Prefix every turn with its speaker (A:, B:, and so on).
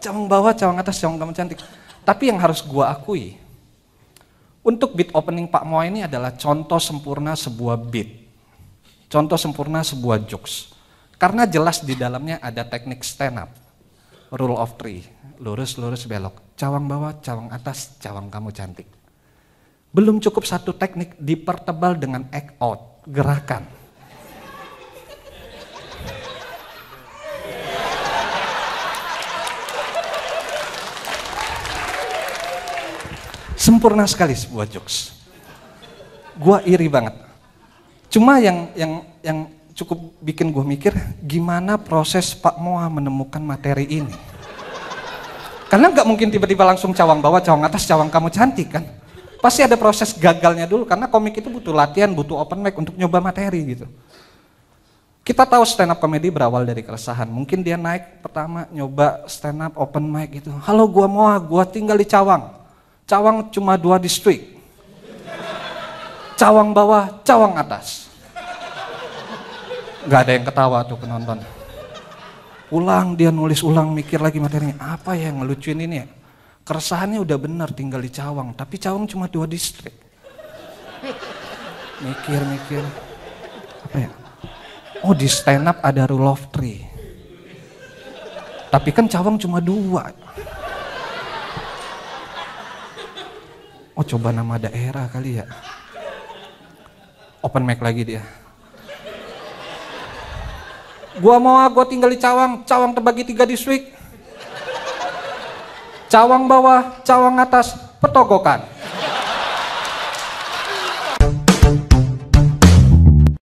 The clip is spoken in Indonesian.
A: cawang bawah, cawang atas, cawang kamu cantik. Tapi yang harus gua akui, untuk beat opening Pak Moa ini adalah contoh sempurna sebuah beat. Contoh sempurna sebuah jokes. Karena jelas di dalamnya ada teknik stand up. Rule of three, lurus, lurus, belok. Cawang bawah, cawang atas, cawang kamu cantik. Belum cukup satu teknik dipertebal dengan act out, gerakan. sempurna sekali sebuah jokes. Gua iri banget. Cuma yang yang yang cukup bikin gua mikir gimana proses Pak Moa menemukan materi ini. Karena nggak mungkin tiba-tiba langsung cawang bawah, cawang atas, cawang kamu cantik kan. Pasti ada proses gagalnya dulu karena komik itu butuh latihan, butuh open mic untuk nyoba materi gitu. Kita tahu stand up comedy berawal dari keresahan. Mungkin dia naik pertama nyoba stand up open mic gitu. Halo gua Moa, gua tinggal di Cawang. Cawang cuma dua distrik. Cawang bawah, Cawang atas. Gak ada yang ketawa tuh penonton. Ulang dia nulis ulang mikir lagi materinya. Apa ya yang ngelucuin ini ya? Keresahannya udah benar tinggal di Cawang, tapi Cawang cuma dua distrik. Mikir-mikir. Apa ya? Oh di stand up ada rule of three. Tapi kan Cawang cuma dua. Oh coba nama daerah kali ya. Open mic lagi dia. Gua mau ah, gua tinggal di Cawang, Cawang terbagi tiga distrik. Cawang bawah, Cawang atas, petogokan.